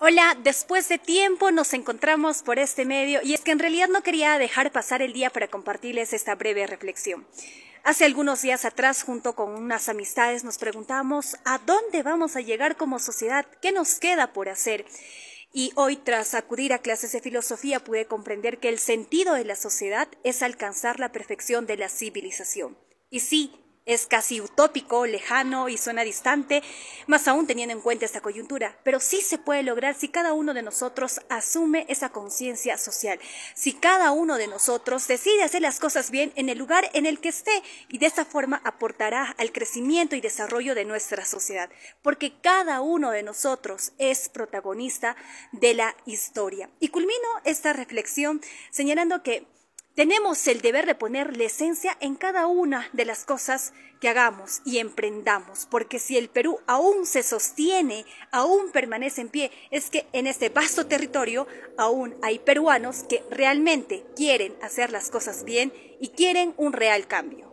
Hola, después de tiempo nos encontramos por este medio y es que en realidad no quería dejar pasar el día para compartirles esta breve reflexión. Hace algunos días atrás, junto con unas amistades, nos preguntamos a dónde vamos a llegar como sociedad, qué nos queda por hacer. Y hoy, tras acudir a clases de filosofía, pude comprender que el sentido de la sociedad es alcanzar la perfección de la civilización. Y sí, es casi utópico, lejano y suena distante, más aún teniendo en cuenta esta coyuntura, pero sí se puede lograr si cada uno de nosotros asume esa conciencia social, si cada uno de nosotros decide hacer las cosas bien en el lugar en el que esté y de esa forma aportará al crecimiento y desarrollo de nuestra sociedad, porque cada uno de nosotros es protagonista de la historia. Y culmino esta reflexión señalando que tenemos el deber de poner la esencia en cada una de las cosas que hagamos y emprendamos, porque si el Perú aún se sostiene, aún permanece en pie, es que en este vasto territorio aún hay peruanos que realmente quieren hacer las cosas bien y quieren un real cambio.